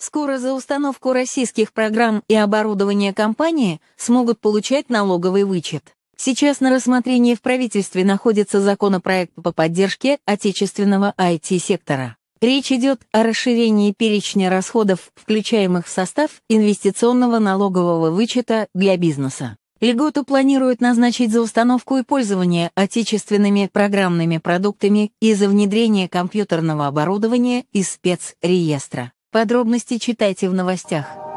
Скоро за установку российских программ и оборудования компании смогут получать налоговый вычет. Сейчас на рассмотрении в правительстве находится законопроект по поддержке отечественного IT-сектора. Речь идет о расширении перечня расходов, включаемых в состав инвестиционного налогового вычета для бизнеса. Льготу планируют назначить за установку и пользование отечественными программными продуктами и за внедрение компьютерного оборудования из спецреестра. Подробности читайте в новостях.